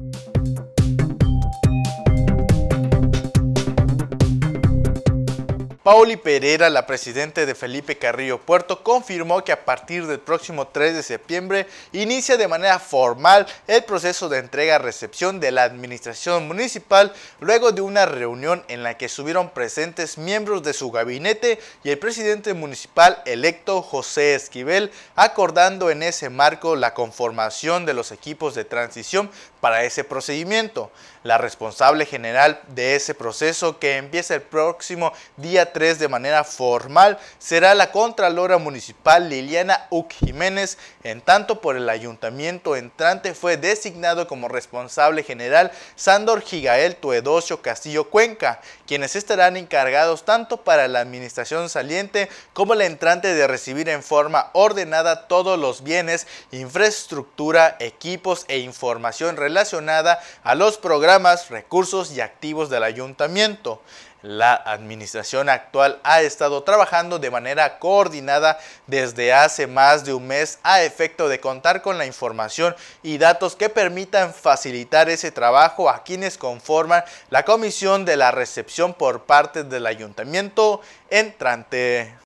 Bye. Pauli Pereira, la presidenta de Felipe Carrillo Puerto, confirmó que a partir del próximo 3 de septiembre inicia de manera formal el proceso de entrega-recepción de la administración municipal luego de una reunión en la que estuvieron presentes miembros de su gabinete y el presidente municipal electo José Esquivel, acordando en ese marco la conformación de los equipos de transición para ese procedimiento. La responsable general de ese proceso que empieza el próximo día 3 de manera formal será la Contralora Municipal Liliana Uc Jiménez, en tanto por el ayuntamiento entrante fue designado como responsable general Sandor Gigael Tuedocio Castillo Cuenca, quienes estarán encargados tanto para la administración saliente como la entrante de recibir en forma ordenada todos los bienes, infraestructura, equipos e información relacionada a los programas, recursos y activos del ayuntamiento. La administración actual ha estado trabajando de manera coordinada desde hace más de un mes a efecto de contar con la información y datos que permitan facilitar ese trabajo a quienes conforman la comisión de la recepción por parte del ayuntamiento entrante.